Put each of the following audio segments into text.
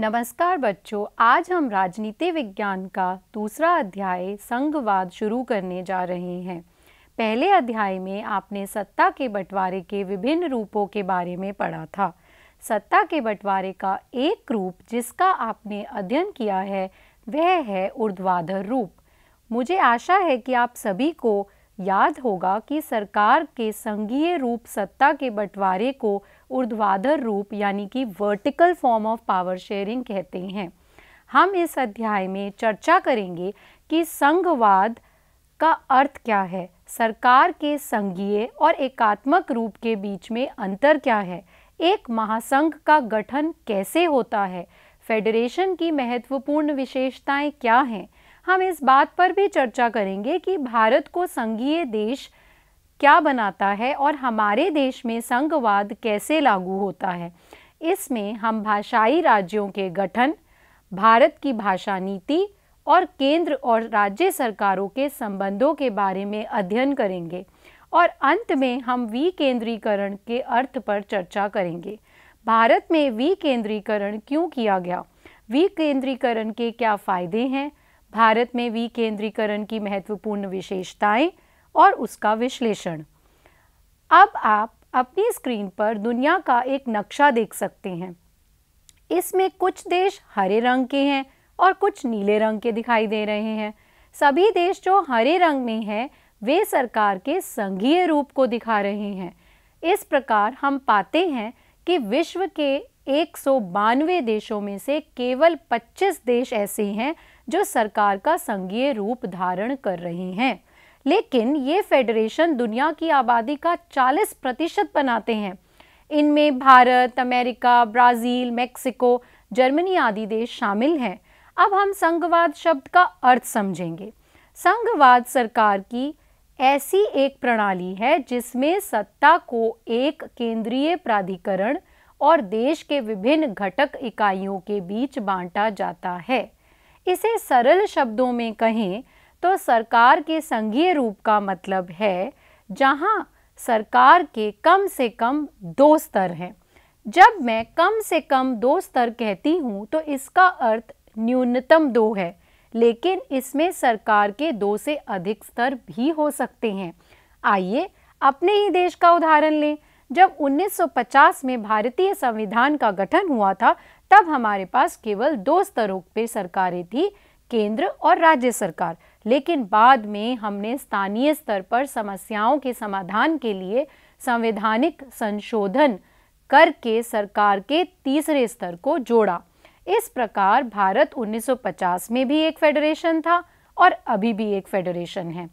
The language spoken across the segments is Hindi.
नमस्कार बच्चों आज हम राजनीति विज्ञान का दूसरा अध्याय संघवाद शुरू करने जा रहे हैं पहले अध्याय में आपने सत्ता के बंटवारे के विभिन्न रूपों के बारे में पढ़ा था सत्ता के बंटवारे का एक रूप जिसका आपने अध्ययन किया है वह है ऊर्ध्वाधर रूप मुझे आशा है कि आप सभी को याद होगा कि सरकार के संघीय रूप सत्ता के बंटवारे को ऊर्ध्वाधर रूप यानी कि vertical form of power sharing कहते हैं हम इस अध्याय में चर्चा करेंगे कि संघवाद का अर्थ क्या है सरकार के संघीय और एकात्मक रूप के बीच में अंतर क्या है एक महासंघ का गठन कैसे होता है फेडरेशन की महत्वपूर्ण विशेषताएं क्या हैं हम इस बात पर भी चर्चा करेंगे कि भारत को संघीय देश क्या बनाता है और हमारे देश में संघवाद कैसे लागू होता है इसमें हम भाषाई राज्यों के गठन भारत की भाषा नीति और केंद्र और राज्य सरकारों के संबंधों के बारे में अध्ययन करेंगे और अंत में हम विकेंद्रीकरण के अर्थ पर चर्चा करेंगे भारत में विकेंद्रीकरण क्यों किया गया विकेंद्रीकरण के क्या फ़ायदे हैं भारत में विकेंद्रीकरण की महत्वपूर्ण विशेषताएं और उसका विश्लेषण अब आप अपनी स्क्रीन पर दुनिया का एक नक्शा देख सकते हैं इसमें कुछ देश हरे रंग के हैं और कुछ नीले रंग के दिखाई दे रहे हैं सभी देश जो हरे रंग में हैं वे सरकार के संघीय रूप को दिखा रहे हैं इस प्रकार हम पाते हैं कि विश्व के एक देशों में से केवल 25 देश ऐसे हैं जो सरकार का संघीय रूप धारण कर रहे हैं लेकिन ये फेडरेशन दुनिया की आबादी का 40 प्रतिशत बनाते हैं इनमें Bharat America Brazil Mexico Germany आदि देश शामिल हैं अब हम संघवाद शब्द का अर्थ समझेंगे संघवाद सरकार की ऐसी एक प्रणाली है जिसमें सत्ता को एक केंद्रीय प्राधिकरण और देश के विभिन्न घटक इकाइयों के बीच बांटा जाता है इसे सरल शब्दों में कहें तो सरकार के संघीय रूप का मतलब है जहाँ सरकार के कम से कम दो स्तर हैं जब मैं कम से कम दो स्तर कहती हूँ तो इसका अर्थ न्यूनतम दो है लेकिन इसमें सरकार के दो से अधिक स्तर भी हो सकते हैं आइए अपने ही देश का उदाहरण लें जब 1950 में भारतीय संविधान का गठन हुआ था तब हमारे पास केवल दो स्तरों पर सरकारें थी केंद्र और राज्य सरकार लेकिन बाद में हमने स्थानीय स्तर पर समस्याओं के समाधान के लिए संवैधानिक संशोधन करके सरकार के तीसरे स्तर को जोड़ा इस प्रकार भारत 1950 में भी एक फेडरेशन था और अभी भी एक फेडरेशन है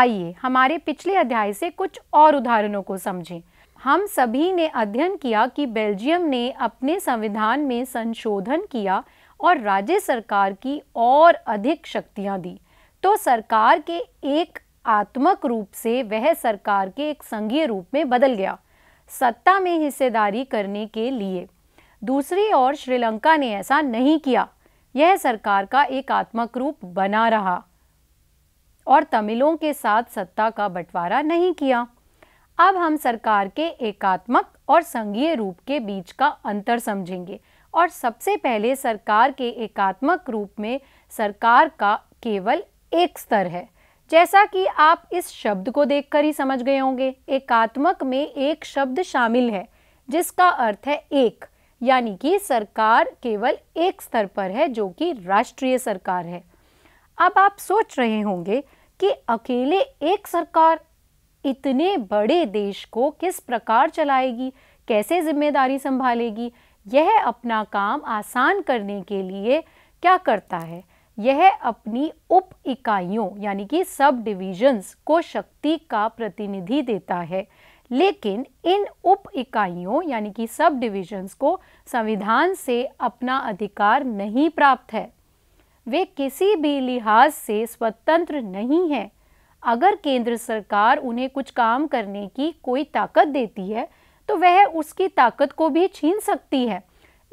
आइए हमारे पिछले अध्याय से कुछ और उदाहरणों को समझें हम सभी ने अध्ययन किया कि बेल्जियम ने अपने संविधान में संशोधन किया और राज्य सरकार की और अधिक शक्तियां दी तो सरकार के एक आत्मक रूप से वह सरकार के एक संघीय रूप में बदल गया सत्ता में हिस्सेदारी करने के लिए दूसरी ओर श्रीलंका ने ऐसा नहीं किया यह सरकार का एक आत्मक रूप बना रहा और तमिलों के साथ सत्ता का बंटवारा नहीं किया अब हम सरकार के एकात्मक और संघीय रूप के बीच का अंतर समझेंगे और सबसे पहले सरकार के एकात्मक रूप में सरकार का केवल एक स्तर है जैसा कि आप इस शब्द को देखकर ही समझ गए होंगे एकात्मक में एक शब्द शामिल है जिसका अर्थ है एक यानी कि सरकार केवल एक स्तर पर है जो कि राष्ट्रीय सरकार है अब आप सोच रहे होंगे कि अकेले एक सरकार इतने बड़े देश को किस प्रकार चलाएगी कैसे जिम्मेदारी संभालेगी यह अपना काम आसान करने के लिए क्या करता है यह अपनी उप इकाइयों यानी कि सब डिविजन्स को शक्ति का प्रतिनिधि देता है लेकिन इन उप इकाइयों यानी कि सब डिविजन्स को संविधान से अपना अधिकार नहीं प्राप्त है वे किसी भी लिहाज से स्वतंत्र नहीं हैं अगर केंद्र सरकार उन्हें कुछ काम करने की कोई ताकत देती है तो वह उसकी ताकत को भी छीन सकती है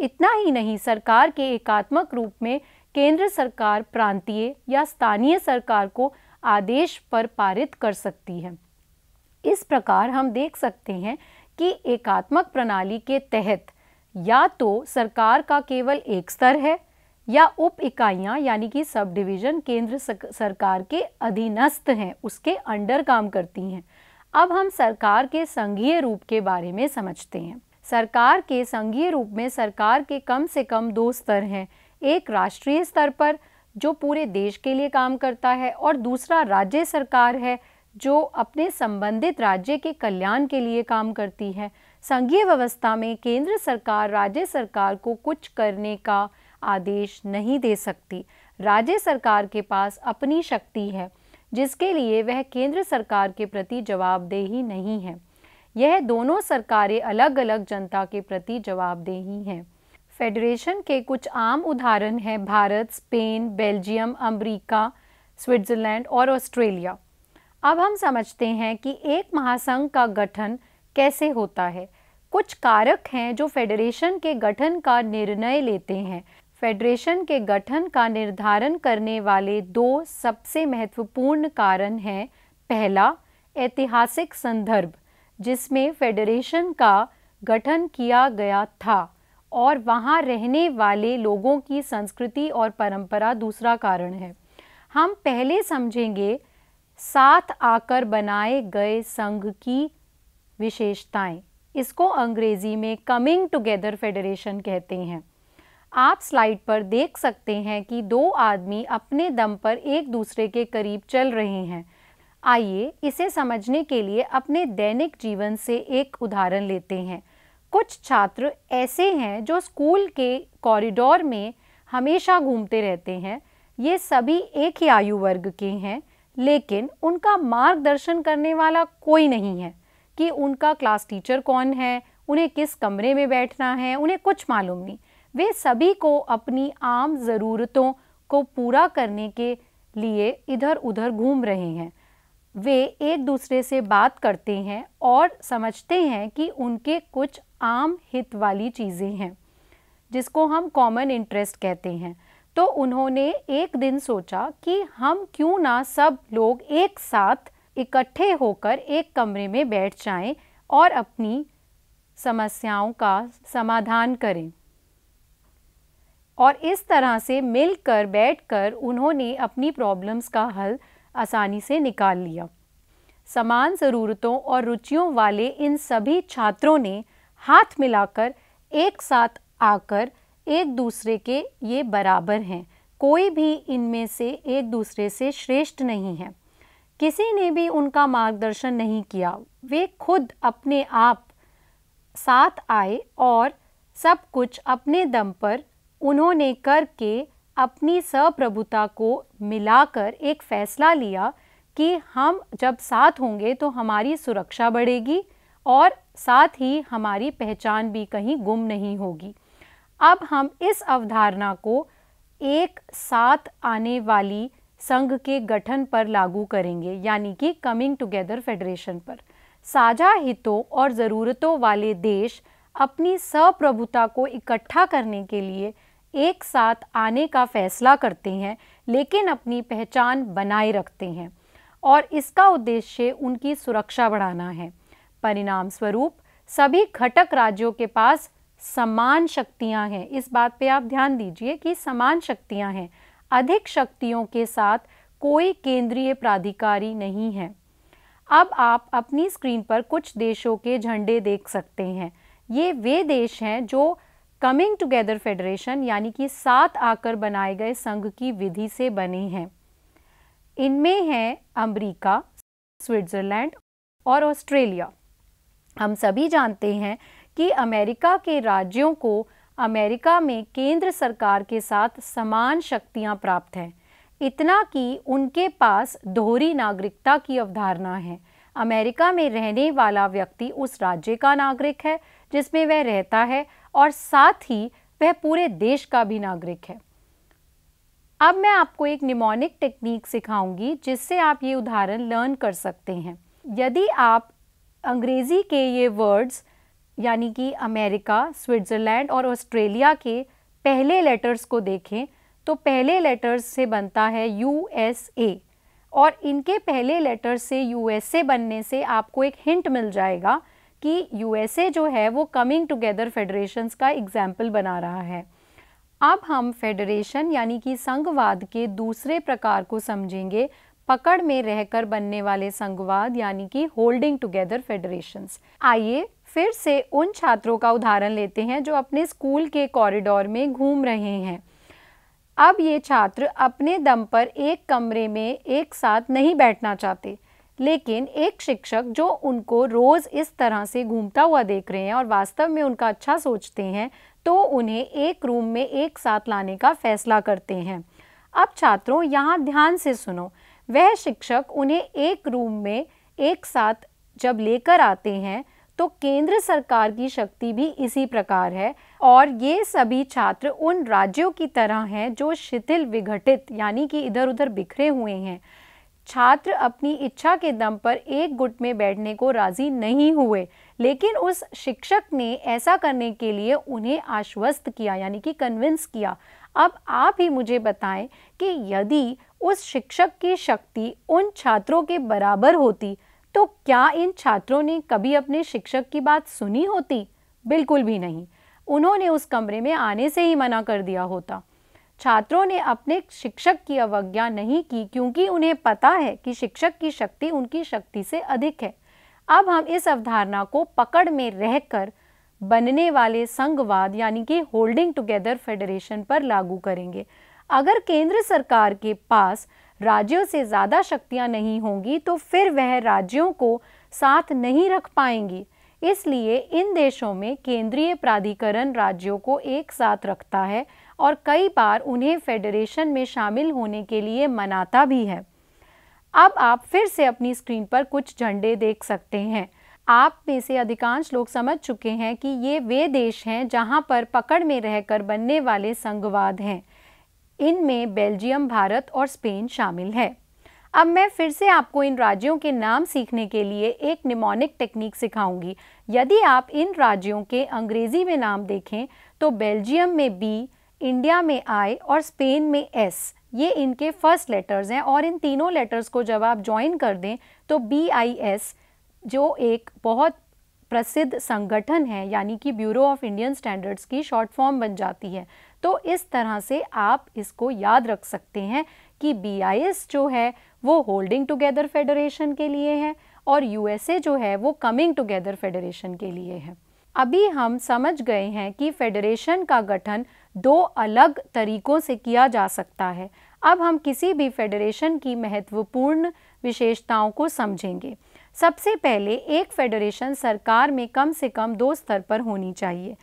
इतना ही नहीं सरकार के एकात्मक रूप में केंद्र सरकार प्रांतीय या स्थानीय सरकार को आदेश पर पारित कर सकती है इस प्रकार हम देख सकते हैं कि एकात्मक प्रणाली के तहत या तो सरकार का केवल एक स्तर है या उप इकाइयाँ यानी कि सब डिवीज़न केंद्र सरकार के अधीनस्थ हैं उसके अंडर काम करती हैं अब हम सरकार के संघीय रूप के बारे में समझते हैं सरकार के संघीय रूप में सरकार के कम से कम दो स्तर हैं एक राष्ट्रीय स्तर पर जो पूरे देश के लिए काम करता है और दूसरा राज्य सरकार है जो अपने संबंधित राज्य के कल्याण के लिए काम करती है संघीय व्यवस्था में केंद्र सरकार राज्य सरकार को कुछ करने का आदेश नहीं दे सकती राज्य सरकार के पास अपनी शक्ति है जिसके लिए वह केंद्र सरकार के प्रति जवाबदेही नहीं है यह दोनों सरकारें अलग अलग जनता के प्रति जवाबदेही हैं फेडरेशन के कुछ आम उदाहरण हैं Bharat Spain Belgium America Switzerland और ऑस्ट्रेलिया अब हम समझते हैं कि एक महासंघ का गठन कैसे होता है कुछ कारक हैं जो फेडरेशन के गठन का निर्णय लेते हैं फेडरेशन के गठन का निर्धारण करने वाले दो सबसे महत्वपूर्ण कारण हैं पहला ऐतिहासिक संदर्भ जिसमें फेडरेशन का गठन किया गया था और वहाँ रहने वाले लोगों की संस्कृति और परंपरा दूसरा कारण है हम पहले समझेंगे साथ आकर बनाए गए संघ की विशेषताएं इसको अंग्रेज़ी में कमिंग टुगेदर फेडरेशन कहते हैं आप स्लाइड पर देख सकते हैं कि दो आदमी अपने दम पर एक दूसरे के करीब चल रहे हैं आइए इसे समझने के लिए अपने दैनिक जीवन से एक उदाहरण लेते हैं कुछ छात्र ऐसे हैं जो स्कूल के कॉरिडोर में हमेशा घूमते रहते हैं ये सभी एक ही आयु वर्ग के हैं लेकिन उनका मार्गदर्शन करने वाला कोई नहीं है कि उनका क्लास टीचर कौन है उन्हें किस कमरे में बैठना है उन्हें कुछ मालूम नहीं वे सभी को अपनी आम ज़रूरतों को पूरा करने के लिए इधर उधर घूम रहे हैं वे एक दूसरे से बात करते हैं और समझते हैं कि उनके कुछ आम हित वाली चीज़ें हैं जिसको हम कॉमन इंटरेस्ट कहते हैं तो उन्होंने एक दिन सोचा कि हम क्यों ना सब लोग एक साथ इकट्ठे होकर एक कमरे में बैठ जाएं और अपनी समस्याओं का समाधान करें और इस तरह से मिलकर बैठकर उन्होंने अपनी प्रॉब्लम्स का हल आसानी से निकाल लिया समान ज़रूरतों और रुचियों वाले इन सभी छात्रों ने हाथ मिलाकर एक साथ आकर एक दूसरे के ये बराबर हैं कोई भी इनमें से एक दूसरे से श्रेष्ठ नहीं है किसी ने भी उनका मार्गदर्शन नहीं किया वे खुद अपने आप साथ आए और सब कुछ अपने दम पर उन्होंने करके अपनी सप्रभुता को मिलाकर एक फैसला लिया कि हम जब साथ होंगे तो हमारी सुरक्षा बढ़ेगी और साथ ही हमारी पहचान भी कहीं गुम नहीं होगी अब हम इस अवधारणा को एक साथ आने वाली संघ के गठन पर लागू करेंगे यानी कि कमिंग टुगेदर फेडरेशन पर साझा हितों और ज़रूरतों वाले देश अपनी सप्रभुता को इकट्ठा करने के लिए एक साथ आने का फैसला करते हैं लेकिन अपनी पहचान बनाए रखते हैं और इसका उद्देश्य उनकी सुरक्षा बढ़ाना है परिणाम स्वरूप सभी घटक राज्यों के पास समान शक्तियां हैं इस बात पे आप ध्यान दीजिए कि समान शक्तियां हैं अधिक शक्तियों के साथ कोई केंद्रीय प्राधिकारी नहीं है अब आप अपनी स्क्रीन पर कुछ देशों के झंडे देख सकते हैं ये वे देश हैं जो कमिंग टुगेदर फेडरेशन यानी कि सात आकर बनाए गए संघ की विधि से बने हैं इनमें हैं अमेरिका, स्विट्ज़रलैंड और ऑस्ट्रेलिया हम सभी जानते हैं कि अमेरिका के राज्यों को अमेरिका में केंद्र सरकार के साथ समान शक्तियां प्राप्त हैं इतना कि उनके पास दोहरी नागरिकता की अवधारणा है अमेरिका में रहने वाला व्यक्ति उस राज्य का नागरिक है जिसमें वह रहता है और साथ ही वह पूरे देश का भी नागरिक है अब मैं आपको एक निमोनिक टेक्निक सिखाऊंगी जिससे आप ये उदाहरण लर्न कर सकते हैं यदि आप अंग्रेज़ी के ये वर्ड्स यानी कि अमेरिका स्विट्ज़रलैंड और ऑस्ट्रेलिया के पहले लेटर्स को देखें तो पहले लेटर्स से बनता है यू एस ए और इनके पहले लेटर्स से यू एस ए बनने से आपको एक हिंट मिल जाएगा कि यूएसए जो है वो कमिंग टुगेदर फेडरेशन का एग्जाम्पल बना रहा है अब हम फेडरेशन यानी कि संघवाद के दूसरे प्रकार को समझेंगे पकड़ में रहकर बनने वाले संघवाद यानी कि होल्डिंग टुगेदर फेडरेशन आइए फिर से उन छात्रों का उदाहरण लेते हैं जो अपने स्कूल के कॉरिडोर में घूम रहे हैं अब ये छात्र अपने दम पर एक कमरे में एक साथ नहीं बैठना चाहते लेकिन एक शिक्षक जो उनको रोज़ इस तरह से घूमता हुआ देख रहे हैं और वास्तव में उनका अच्छा सोचते हैं तो उन्हें एक रूम में एक साथ लाने का फैसला करते हैं अब छात्रों यहाँ ध्यान से सुनो वह शिक्षक उन्हें एक रूम में एक साथ जब लेकर आते हैं तो केंद्र सरकार की शक्ति भी इसी प्रकार है और ये सभी छात्र उन राज्यों की तरह हैं जो शिथिल विघटित यानी कि इधर उधर बिखरे हुए हैं छात्र अपनी इच्छा के दम पर एक गुट में बैठने को राजी नहीं हुए लेकिन उस शिक्षक ने ऐसा करने के लिए उन्हें आश्वस्त किया यानी कि कन्विंस किया अब आप ही मुझे बताएं कि यदि उस शिक्षक की शक्ति उन छात्रों के बराबर होती तो क्या इन छात्रों ने कभी अपने शिक्षक की बात सुनी होती बिल्कुल भी नहीं उन्होंने उस कमरे में आने से ही मना कर दिया होता छात्रों ने अपने शिक्षक की अवज्ञा नहीं की क्योंकि उन्हें पता है कि शिक्षक की शक्ति उनकी शक्ति से अधिक है अब हम इस अवधारणा को पकड़ में रहकर बनने वाले संघवाद यानी कि होल्डिंग टुगेदर फेडरेशन पर लागू करेंगे अगर केंद्र सरकार के पास राज्यों से ज़्यादा शक्तियाँ नहीं होंगी तो फिर वह राज्यों को साथ नहीं रख पाएंगी इसलिए इन देशों में केंद्रीय प्राधिकरण राज्यों को एक साथ रखता है और कई बार उन्हें फेडरेशन में शामिल होने के लिए मनाता भी है अब आप फिर से अपनी स्क्रीन पर कुछ झंडे देख सकते हैं आप में से अधिकांश लोग समझ चुके हैं कि ये वे देश हैं जहां पर पकड़ में रहकर बनने वाले संघवाद हैं इनमें बेल्जियम भारत और स्पेन शामिल है अब मैं फिर से आपको इन राज्यों के नाम सीखने के लिए एक निमोनिक टेक्निक सिखाऊंगी यदि आप इन राज्यों के अंग्रेजी में नाम देखें तो बेल्जियम में बी इंडिया में आई और स्पेन में एस ये इनके फर्स्ट लेटर्स हैं और इन तीनों लेटर्स को जब आप ज्वाइन कर दें तो बी आई एस जो एक बहुत प्रसिद्ध संगठन है यानी कि ब्यूरो ऑफ इंडियन स्टैंडर्ड्स की शॉर्ट फॉर्म बन जाती है तो इस तरह से आप इसको याद रख सकते हैं कि बी आई एस जो है वो होल्डिंग टुगेदर फेडरेशन के लिए है और यू एस ए जो है वो कमिंग टुगेदर फेडरेशन के लिए है अभी हम समझ गए हैं कि फेडरेशन का गठन दो अलग तरीकों से किया जा सकता है अब हम किसी भी फेडरेशन की महत्वपूर्ण विशेषताओं को समझेंगे सबसे पहले एक फेडरेशन सरकार में कम से कम दो स्तर पर होनी चाहिए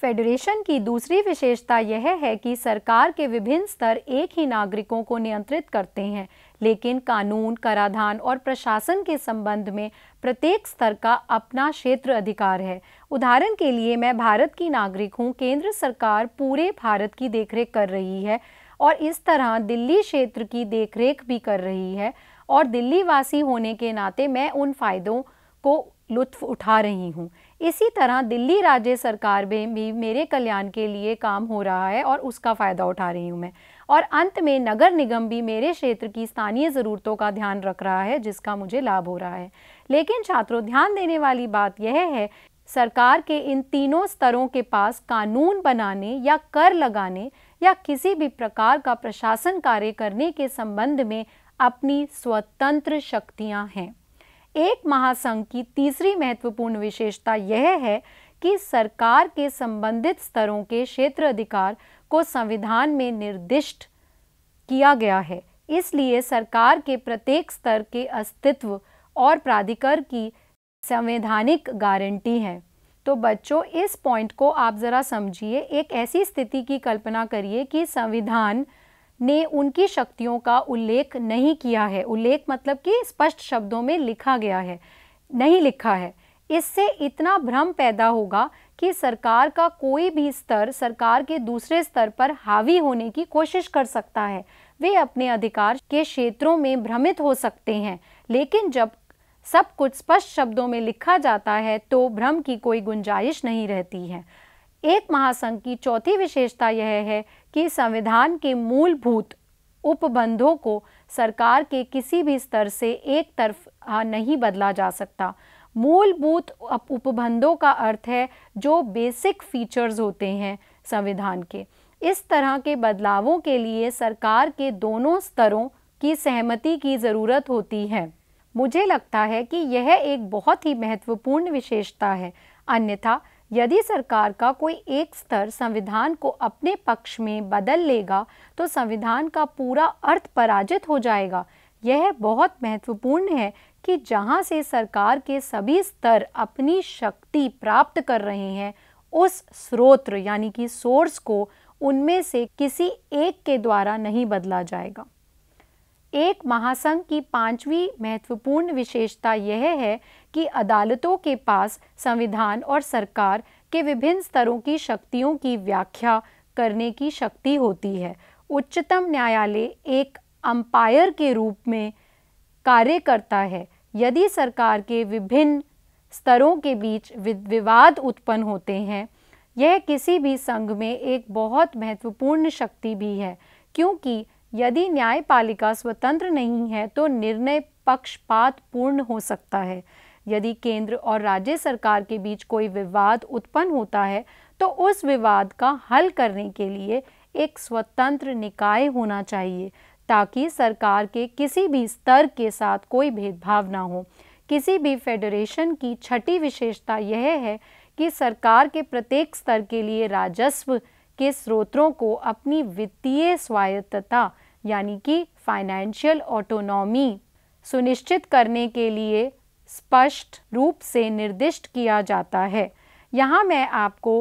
फेडरेशन की दूसरी विशेषता यह है कि सरकार के विभिन्न स्तर एक ही नागरिकों को नियंत्रित करते हैं लेकिन कानून कराधान और प्रशासन के संबंध में प्रत्येक स्तर का अपना क्षेत्र अधिकार है उदाहरण के लिए मैं भारत की नागरिक हूँ केंद्र सरकार पूरे भारत की देखरेख कर रही है और इस तरह दिल्ली क्षेत्र की देखरेख भी कर रही है और दिल्ली वासी होने के नाते मैं उन फ़ायदों को लुत्फ उठा रही हूँ इसी तरह दिल्ली राज्य सरकार में भी मेरे कल्याण के लिए काम हो रहा है और उसका फ़ायदा उठा रही हूँ मैं और अंत में नगर निगम भी मेरे क्षेत्र की स्थानीय ज़रूरतों का ध्यान रख रहा है जिसका मुझे लाभ हो रहा है लेकिन छात्रों ध्यान देने वाली बात यह है सरकार के इन तीनों स्तरों के पास कानून बनाने या कर लगाने या किसी भी प्रकार का प्रशासन कार्य करने के संबंध में अपनी स्वतंत्र शक्तियां हैं एक महासंघ की तीसरी महत्वपूर्ण विशेषता यह है कि सरकार के संबंधित स्तरों के क्षेत्र अधिकार को संविधान में निर्दिष्ट किया गया है इसलिए सरकार के प्रत्येक स्तर के अस्तित्व और प्राधिकर की संवैधानिक गारंटी है तो बच्चों इस पॉइंट को आप ज़रा समझिए एक ऐसी स्थिति की कल्पना करिए कि संविधान ने उनकी शक्तियों का उल्लेख नहीं किया है उल्लेख मतलब कि स्पष्ट शब्दों में लिखा गया है नहीं लिखा है इससे इतना भ्रम पैदा होगा कि सरकार का कोई भी स्तर सरकार के दूसरे स्तर पर हावी होने की कोशिश कर सकता है वे अपने अधिकार के क्षेत्रों में भ्रमित हो सकते हैं लेकिन जब सब कुछ स्पष्ट शब्दों में लिखा जाता है तो भ्रम की कोई गुंजाइश नहीं रहती है एक महासंघ की चौथी विशेषता यह है कि संविधान के मूलभूत उपबंधों को सरकार के किसी भी स्तर से एक तरफ नहीं बदला जा सकता मूलभूत उपबंधों का अर्थ है जो बेसिक फीचर्स होते हैं संविधान के इस तरह के बदलावों के लिए सरकार के दोनों स्तरों की सहमति की ज़रूरत होती है मुझे लगता है कि यह एक बहुत ही महत्वपूर्ण विशेषता है अन्यथा यदि सरकार का कोई एक स्तर संविधान को अपने पक्ष में बदल लेगा तो संविधान का पूरा अर्थ पराजित हो जाएगा यह बहुत महत्वपूर्ण है कि जहां से सरकार के सभी स्तर अपनी शक्ति प्राप्त कर रहे हैं उस स्रोत यानी कि सोर्स को उनमें से किसी एक के द्वारा नहीं बदला जाएगा एक महासंघ की पांचवी महत्वपूर्ण विशेषता यह है कि अदालतों के पास संविधान और सरकार के विभिन्न स्तरों की शक्तियों की व्याख्या करने की शक्ति होती है उच्चतम न्यायालय एक अंपायर के रूप में कार्य करता है यदि सरकार के विभिन्न स्तरों के बीच विवाद उत्पन्न होते हैं यह किसी भी संघ में एक बहुत महत्वपूर्ण शक्ति भी है क्योंकि यदि न्यायपालिका स्वतंत्र नहीं है तो निर्णय पक्षपात पूर्ण हो सकता है यदि केंद्र और राज्य सरकार के बीच कोई विवाद उत्पन्न होता है तो उस विवाद का हल करने के लिए एक स्वतंत्र निकाय होना चाहिए ताकि सरकार के किसी भी स्तर के साथ कोई भेदभाव ना हो किसी भी फेडरेशन की छठी विशेषता यह है कि सरकार के प्रत्येक स्तर के लिए राजस्व के स्रोतों को अपनी वित्तीय स्वायत्तता यानी कि फाइनेंशियल ऑटोनॉमी सुनिश्चित करने के लिए स्पष्ट रूप से निर्दिष्ट किया जाता है यहाँ मैं आपको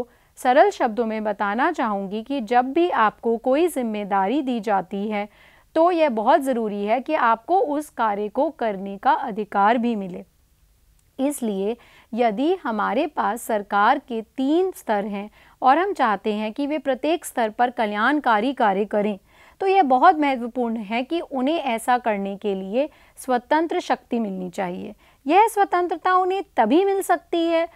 सरल शब्दों में बताना चाहूँगी कि जब भी आपको कोई जिम्मेदारी दी जाती है तो यह बहुत ज़रूरी है कि आपको उस कार्य को करने का अधिकार भी मिले इसलिए यदि हमारे पास सरकार के तीन स्तर हैं और हम चाहते हैं कि वे प्रत्येक स्तर पर कल्याणकारी कार्य करें तो यह बहुत महत्वपूर्ण है कि उन्हें ऐसा करने के लिए स्वतंत्र शक्ति मिलनी चाहिए यह स्वतंत्रता उन्हें तभी मिल सकती है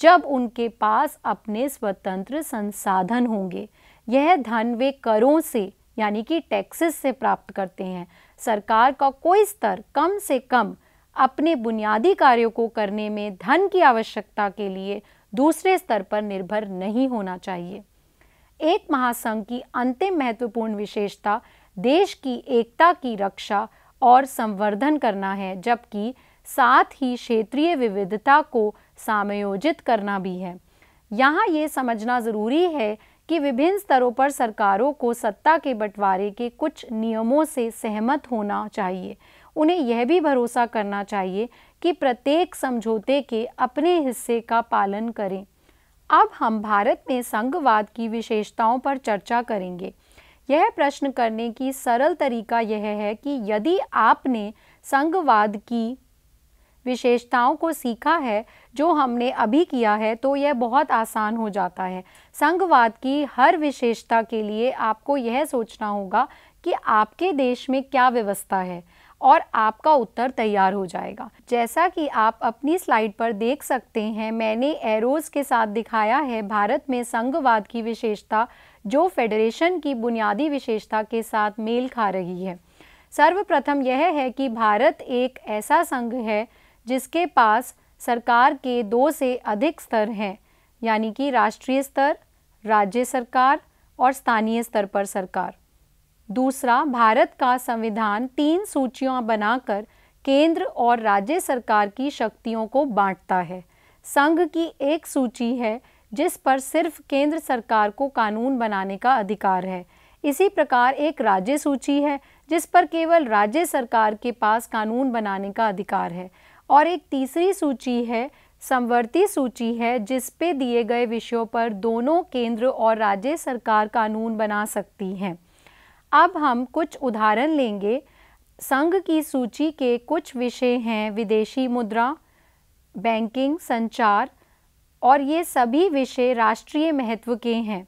जब उनके पास अपने स्वतंत्र संसाधन होंगे यह धन वे करों से यानी कि टैक्सेस से प्राप्त करते हैं सरकार का कोई स्तर कम से कम अपने बुनियादी कार्यों को करने में धन की आवश्यकता के लिए दूसरे स्तर पर निर्भर नहीं होना चाहिए एक महासंघ की अंतिम महत्वपूर्ण विशेषता देश की एकता की रक्षा और संवर्धन करना है जबकि साथ ही क्षेत्रीय विविधता को समायोजित करना भी है यहाँ ये समझना ज़रूरी है कि विभिन्न स्तरों पर सरकारों को सत्ता के बंटवारे के कुछ नियमों से सहमत होना चाहिए उन्हें यह भी भरोसा करना चाहिए कि प्रत्येक समझौते के अपने हिस्से का पालन करें अब हम भारत में संघवाद की विशेषताओं पर चर्चा करेंगे यह प्रश्न करने की सरल तरीका यह है कि यदि आपने संघवाद की विशेषताओं को सीखा है जो हमने अभी किया है तो यह बहुत आसान हो जाता है संघवाद की हर विशेषता के लिए आपको यह सोचना होगा कि आपके देश में क्या व्यवस्था है और आपका उत्तर तैयार हो जाएगा जैसा कि आप अपनी स्लाइड पर देख सकते हैं मैंने एरोज के साथ दिखाया है भारत में संघवाद की विशेषता जो फेडरेशन की बुनियादी विशेषता के साथ मेल खा रही है सर्वप्रथम यह है कि भारत एक ऐसा संघ है जिसके पास सरकार के दो से अधिक स्तर हैं यानी कि राष्ट्रीय स्तर राज्य सरकार और स्थानीय स्तर पर सरकार दूसरा भारत का संविधान तीन सूचियां बनाकर केंद्र और राज्य सरकार की शक्तियों को बांटता है संघ की एक सूची है जिस पर सिर्फ केंद्र सरकार को कानून बनाने का अधिकार है इसी प्रकार एक राज्य सूची है जिस पर केवल राज्य सरकार के पास कानून बनाने का अधिकार है और एक तीसरी सूची है संवर्ती सूची है जिस पे दिए गए विषयों पर दोनों केंद्र और राज्य सरकार कानून बना सकती हैं अब हम कुछ उदाहरण लेंगे संघ की सूची के कुछ विषय हैं विदेशी मुद्रा बैंकिंग संचार और ये सभी विषय राष्ट्रीय महत्व के हैं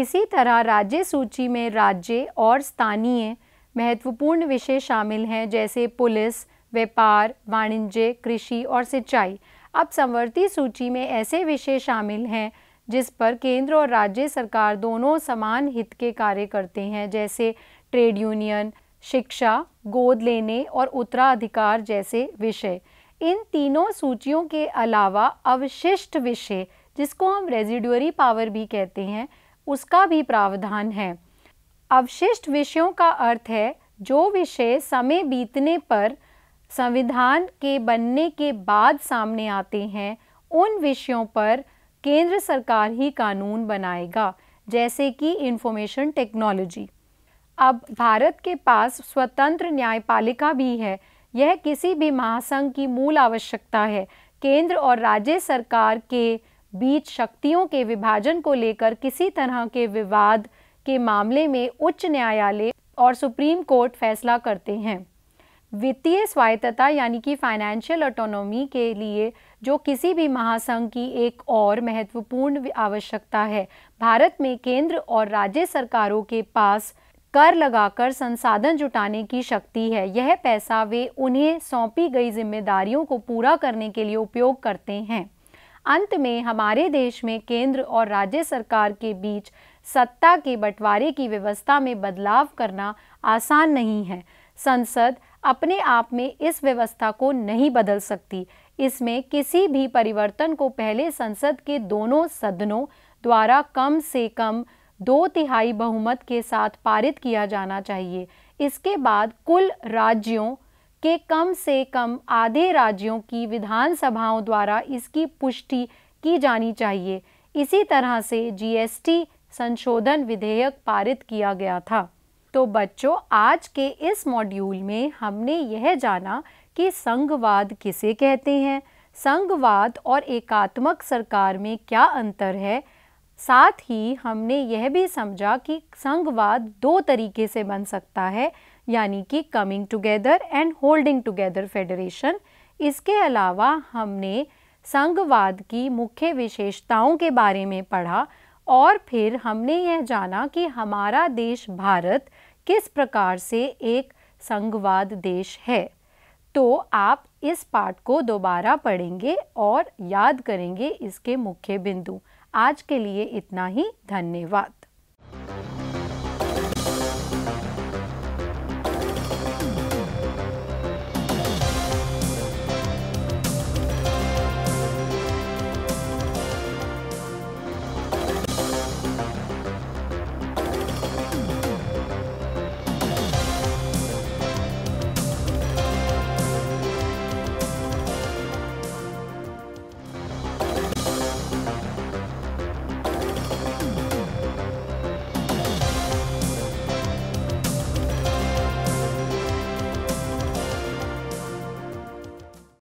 इसी तरह राज्य सूची में राज्य और स्थानीय महत्वपूर्ण विषय शामिल हैं जैसे पुलिस व्यापार वाणिज्य कृषि और सिंचाई अब संवर्ती सूची में ऐसे विषय शामिल हैं जिस पर केंद्र और राज्य सरकार दोनों समान हित के कार्य करते हैं जैसे ट्रेड यूनियन शिक्षा गोद लेने और उत्तराधिकार जैसे विषय इन तीनों सूचियों के अलावा अवशिष्ट विषय जिसको हम रेजिडुअरी पावर भी कहते हैं उसका भी प्रावधान है अवशिष्ट विषयों का अर्थ है जो विषय समय बीतने पर संविधान के बनने के बाद सामने आते हैं उन विषयों पर केंद्र सरकार ही कानून बनाएगा जैसे कि इंफॉर्मेशन टेक्नोलॉजी अब भारत के पास स्वतंत्र न्यायपालिका भी है यह किसी भी महासंघ की मूल आवश्यकता है केंद्र और राज्य सरकार के बीच शक्तियों के विभाजन को लेकर किसी तरह के विवाद के मामले में उच्च न्यायालय और सुप्रीम कोर्ट फैसला करते हैं वित्तीय स्वायत्तता यानी कि फाइनेंशियल ऑटोनॉमी के लिए जो किसी भी महासंघ की एक और महत्वपूर्ण आवश्यकता है भारत में केंद्र और राज्य सरकारों के पास कर लगाकर संसाधन जुटाने की शक्ति है यह पैसा वे उन्हें सौंपी गई जिम्मेदारियों को पूरा करने के लिए उपयोग करते हैं अंत में हमारे देश में केंद्र और राज्य सरकार के बीच सत्ता के बंटवारे की व्यवस्था में बदलाव करना आसान नहीं है संसद अपने आप में इस व्यवस्था को नहीं बदल सकती इसमें किसी भी परिवर्तन को पहले संसद के दोनों सदनों द्वारा कम से कम दो तिहाई बहुमत के साथ पारित किया जाना चाहिए इसके बाद कुल राज्यों के कम से कम आधे राज्यों की विधानसभाओं द्वारा इसकी पुष्टि की जानी चाहिए इसी तरह से जीएसटी संशोधन विधेयक पारित किया गया था तो बच्चों आज के इस मॉड्यूल में हमने यह जाना कि संघवाद किसे कहते हैं संघवाद और एकात्मक सरकार में क्या अंतर है साथ ही हमने यह भी समझा कि संघवाद दो तरीके से बन सकता है यानी कि coming together and holding together federation इसके अलावा हमने संघवाद की मुख्य विशेषताओं के बारे में पढ़ा और फिर हमने यह जाना कि हमारा देश भारत किस प्रकार से एक संघवाद देश है तो आप इस पाठ को दोबारा पढ़ेंगे और याद करेंगे इसके मुख्य बिंदु आज के लिए इतना ही धन्यवाद